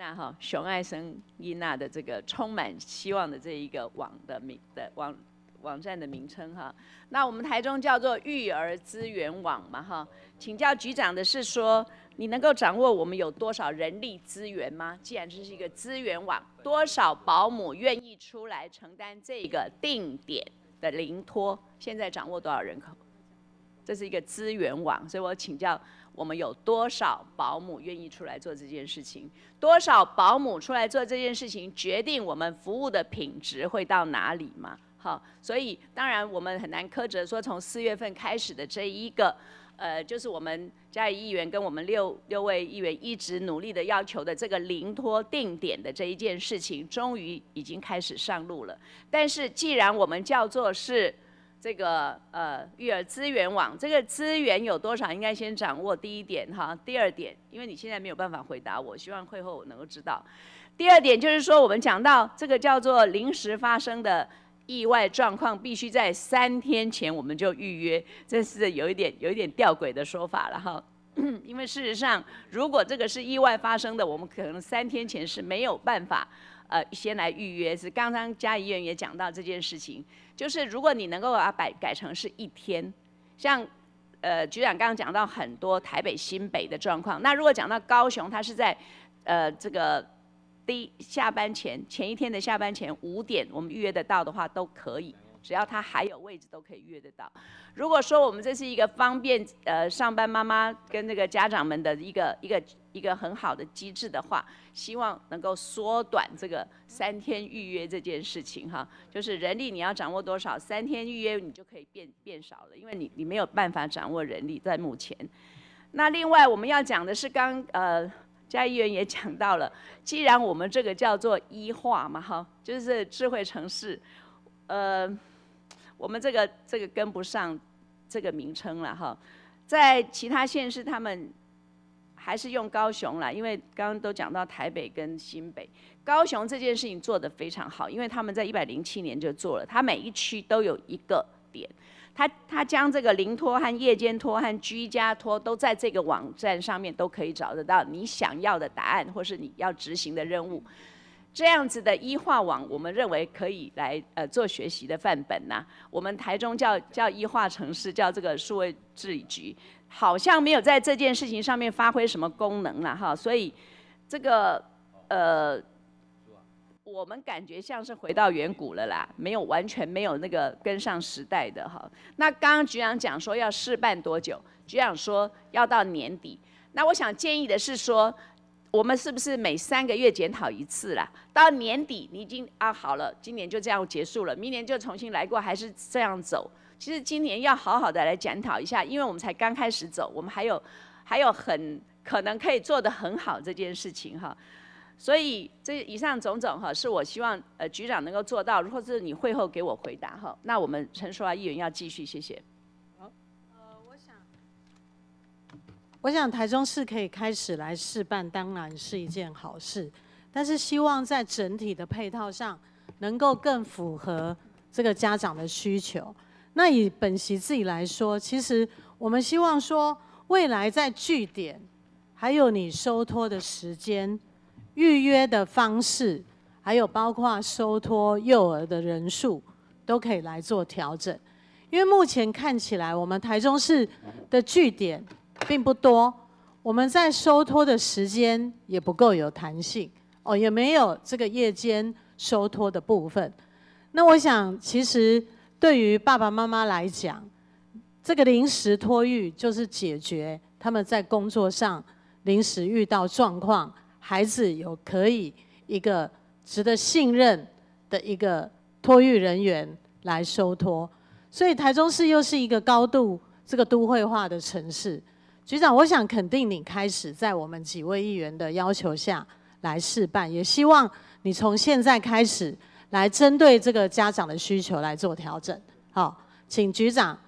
那哈，熊爱生伊娜的这个充满希望的这一个网的名的网网站的名称哈，那我们台中叫做育儿资源网嘛哈，请教局长的是说，你能够掌握我们有多少人力资源吗？既然这是一个资源网，多少保姆愿意出来承担这个定点的零托？现在掌握多少人口？这是一个资源网，所以我请教。我们有多少保姆愿意出来做这件事情？多少保姆出来做这件事情，决定我们服务的品质会到哪里嘛？好，所以当然我们很难苛责说，从四月份开始的这一个，呃，就是我们嘉义议员跟我们六六位议员一直努力的要求的这个零托定点的这一件事情，终于已经开始上路了。但是既然我们叫做是。这个呃，育儿资源网，这个资源有多少，应该先掌握。第一点哈，第二点，因为你现在没有办法回答我，希望会后我能够知道。第二点就是说，我们讲到这个叫做临时发生的意外状况，必须在三天前我们就预约，这是有一点有一点吊诡的说法了哈。因为事实上，如果这个是意外发生的，我们可能三天前是没有办法。呃，先来预约。是刚刚嘉怡院也讲到这件事情，就是如果你能够把改改成是一天，像呃局长刚刚讲到很多台北新北的状况，那如果讲到高雄，它是在呃这个第下班前前一天的下班前五点，我们预约得到的话都可以。只要他还有位置，都可以约得到。如果说我们这是一个方便呃上班妈妈跟那个家长们的一个一个一个很好的机制的话，希望能够缩短这个三天预约这件事情哈。就是人力你要掌握多少，三天预约你就可以变变少了，因为你你没有办法掌握人力在目前。那另外我们要讲的是，刚呃嘉议员也讲到了，既然我们这个叫做一化嘛哈，就是智慧城市。呃，我们这个这个跟不上这个名称了哈，在其他县市他们还是用高雄了，因为刚刚都讲到台北跟新北，高雄这件事情做得非常好，因为他们在一百零七年就做了，他每一区都有一个点，他他将这个零托和夜间托和居家托都在这个网站上面都可以找得到你想要的答案或是你要执行的任务。这样子的一化网，我们认为可以来呃做学习的范本呐。我们台中叫叫一化城市，叫这个数位治理局，好像没有在这件事情上面发挥什么功能了哈。所以这个呃，我们感觉像是回到远古了啦，没有完全没有那个跟上时代的哈。那刚刚局长讲说要试办多久？局长说要到年底。那我想建议的是说。我们是不是每三个月检讨一次啦？到年底你已经啊好了，今年就这样结束了，明年就重新来过，还是这样走？其实今年要好好的来检讨一下，因为我们才刚开始走，我们还有还有很可能可以做得很好这件事情哈。所以这以上种种哈，是我希望呃局长能够做到。如果是你会后给我回答哈，那我们陈淑华议员要继续，谢谢。我想台中市可以开始来试办，当然是一件好事，但是希望在整体的配套上能够更符合这个家长的需求。那以本席自己来说，其实我们希望说，未来在据点，还有你收托的时间、预约的方式，还有包括收托幼儿的人数，都可以来做调整。因为目前看起来，我们台中市的据点。并不多，我们在收托的时间也不够有弹性哦，也没有这个夜间收托的部分。那我想，其实对于爸爸妈妈来讲，这个临时托育就是解决他们在工作上临时遇到状况，孩子有可以一个值得信任的一个托育人员来收托。所以台中市又是一个高度这个都会化的城市。局长，我想肯定你开始在我们几位议员的要求下来试办，也希望你从现在开始来针对这个家长的需求来做调整。好，请局长。